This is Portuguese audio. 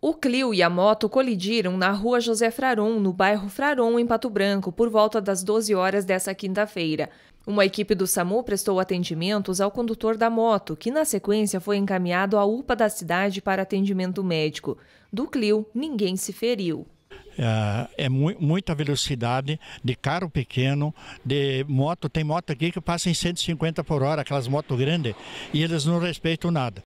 O Clio e a moto colidiram na rua José Fraron, no bairro Fraron, em Pato Branco, por volta das 12 horas dessa quinta-feira. Uma equipe do SAMU prestou atendimentos ao condutor da moto, que na sequência foi encaminhado à UPA da cidade para atendimento médico. Do Clio, ninguém se feriu. É, é mu muita velocidade de carro pequeno, de moto. Tem moto aqui que passa em 150 por hora, aquelas motos grandes, e eles não respeitam nada.